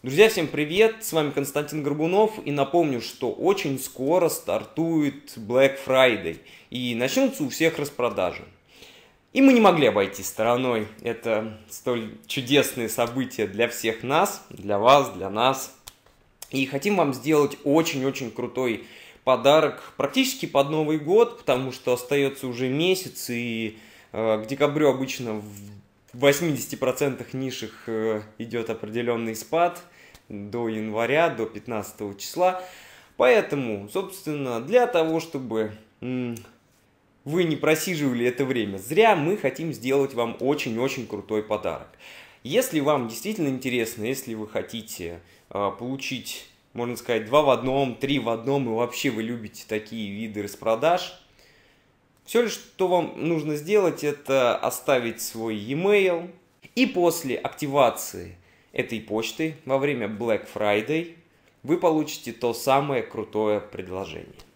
Друзья, всем привет! С вами Константин Горбунов и напомню, что очень скоро стартует Black Friday и начнутся у всех распродажи. И мы не могли обойти стороной это столь чудесное событие для всех нас, для вас, для нас. И хотим вам сделать очень-очень крутой подарок практически под Новый год, потому что остается уже месяц и э, к декабрю обычно в в 80% нишах э, идет определенный спад до января, до 15 числа. Поэтому, собственно, для того, чтобы вы не просиживали это время зря, мы хотим сделать вам очень-очень крутой подарок. Если вам действительно интересно, если вы хотите а, получить, можно сказать, два в одном, три в одном, и вообще вы любите такие виды распродаж, все, что вам нужно сделать, это оставить свой e-mail. И после активации этой почты во время Black Friday вы получите то самое крутое предложение.